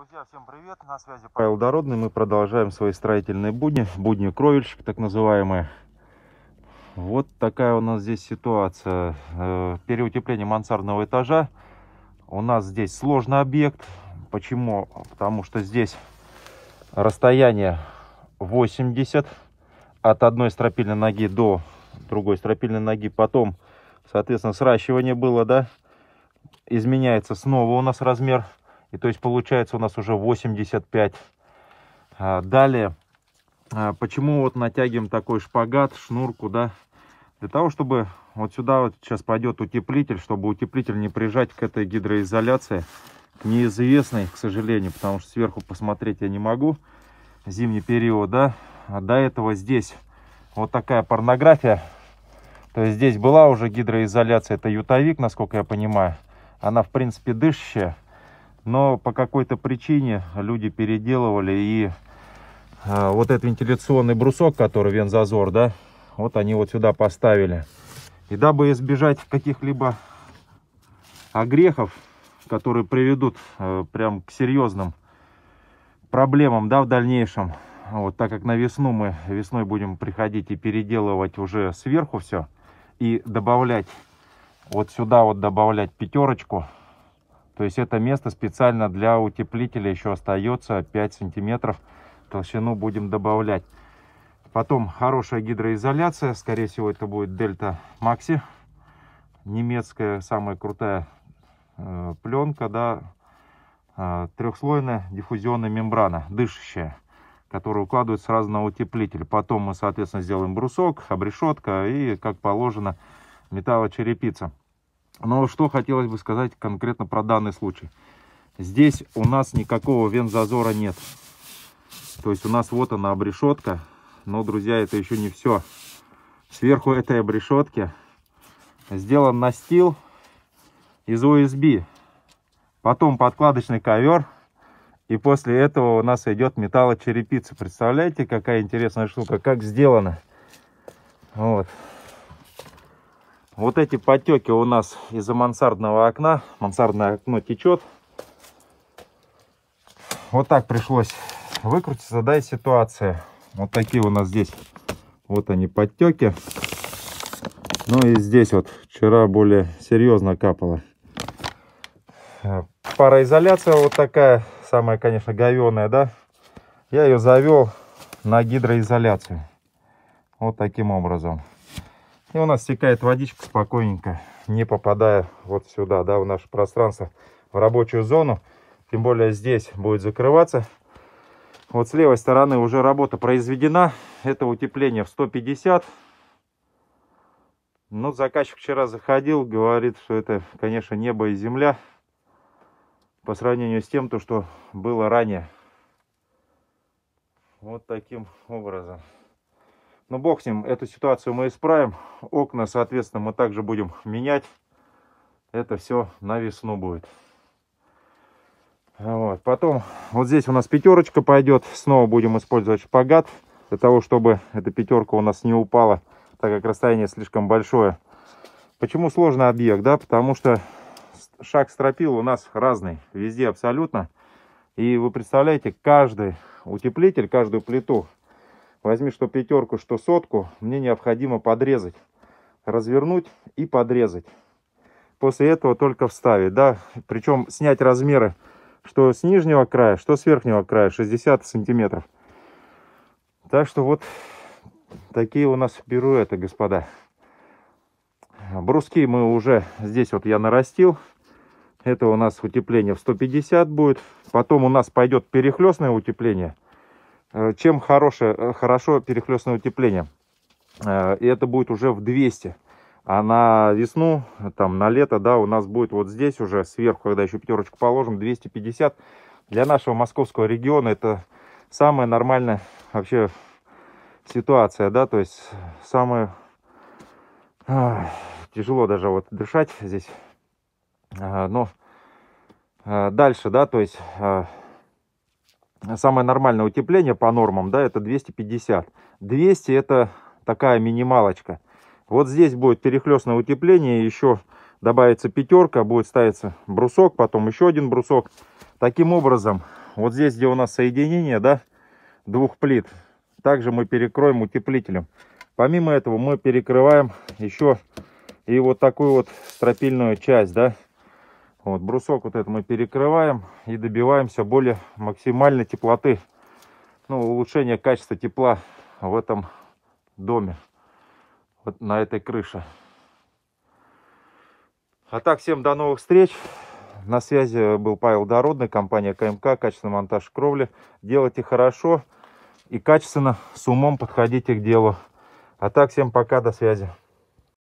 Друзья, всем привет! На связи Павел Дородный. Мы продолжаем свои строительные будни, будни кровельщик, так называемые. Вот такая у нас здесь ситуация. Э, переутепление мансардного этажа. У нас здесь сложный объект. Почему? Потому что здесь расстояние 80 от одной стропильной ноги до другой стропильной ноги. Потом, соответственно, сращивание было, да? Изменяется снова у нас размер и то есть получается у нас уже 85. А, далее, а, почему вот натягиваем такой шпагат, шнурку, да? Для того, чтобы вот сюда вот сейчас пойдет утеплитель, чтобы утеплитель не прижать к этой гидроизоляции, к неизвестной, к сожалению, потому что сверху посмотреть я не могу, зимний период, да? А до этого здесь вот такая порнография. То есть здесь была уже гидроизоляция, это ютовик, насколько я понимаю. Она, в принципе, дышащая но по какой-то причине люди переделывали и э, вот этот вентиляционный брусок, который вензазор, да, вот они вот сюда поставили. И дабы избежать каких-либо огрехов, которые приведут э, прям к серьезным проблемам, да, в дальнейшем, вот так как на весну мы весной будем приходить и переделывать уже сверху все и добавлять вот сюда вот добавлять пятерочку то есть это место специально для утеплителя еще остается 5 сантиметров. Толщину будем добавлять. Потом хорошая гидроизоляция. Скорее всего это будет Дельта Макси. Немецкая самая крутая э, пленка, да, э, трехслойная диффузионная мембрана, дышащая которые укладывают сразу на утеплитель. Потом мы, соответственно, сделаем брусок, обрешетка и, как положено, металлочерепица. Но что хотелось бы сказать конкретно про данный случай. Здесь у нас никакого вензазора нет. То есть у нас вот она обрешетка. Но, друзья, это еще не все. Сверху этой обрешетки сделан настил из USB. Потом подкладочный ковер. И после этого у нас идет металлочерепица. Представляете, какая интересная штука, как сделана. Вот. Вот эти потеки у нас из-за мансардного окна. Мансардное окно течет. Вот так пришлось выкрутиться, да, и ситуация. Вот такие у нас здесь, вот они подтеки. Ну и здесь вот вчера более серьезно капало. Пароизоляция вот такая, самая, конечно, говеная, да. Я ее завел на гидроизоляцию. Вот таким образом. И у нас стекает водичка спокойненько, не попадая вот сюда, да, в наше пространство, в рабочую зону. Тем более здесь будет закрываться. Вот с левой стороны уже работа произведена. Это утепление в 150. Но ну, заказчик вчера заходил, говорит, что это, конечно, небо и земля. По сравнению с тем, то, что было ранее. Вот таким образом. Но ну, бог с ним, эту ситуацию мы исправим. Окна, соответственно, мы также будем менять. Это все на весну будет. Вот. Потом вот здесь у нас пятерочка пойдет. Снова будем использовать шпагат. Для того, чтобы эта пятерка у нас не упала, так как расстояние слишком большое. Почему сложный объект? Да, потому что шаг стропил у нас разный. Везде абсолютно. И вы представляете, каждый утеплитель, каждую плиту возьми что пятерку, что сотку, мне необходимо подрезать. Развернуть и подрезать. После этого только вставить, да. Причем снять размеры, что с нижнего края, что с верхнего края, 60 сантиметров. Так что вот такие у нас пируэты, господа. Бруски мы уже здесь вот я нарастил. Это у нас утепление в 150 будет. Потом у нас пойдет перехлестное утепление – Э, чем хорошее, э, хорошо перехлестное утепление? Э, и это будет уже в 200. А на весну, там на лето, да, у нас будет вот здесь уже сверху, когда еще пятерочку положим, 250. Для нашего московского региона это самая нормальная вообще ситуация, да, то есть самое а, тяжело даже вот дышать здесь. Но дальше, да, то есть самое нормальное утепление по нормам, да, это 250. 200 это такая минималочка. Вот здесь будет перехлестное утепление, еще добавится пятерка, будет ставиться брусок, потом еще один брусок. Таким образом, вот здесь, где у нас соединение, да, двух плит, также мы перекроем утеплителем. Помимо этого мы перекрываем еще и вот такую вот стропильную часть, да, вот, брусок вот этот мы перекрываем и добиваемся более максимальной теплоты. Ну, улучшения качества тепла в этом доме. Вот на этой крыше. А так, всем до новых встреч. На связи был Павел Дородный, компания КМК, качественный монтаж кровли. Делайте хорошо и качественно, с умом подходите к делу. А так, всем пока, до связи.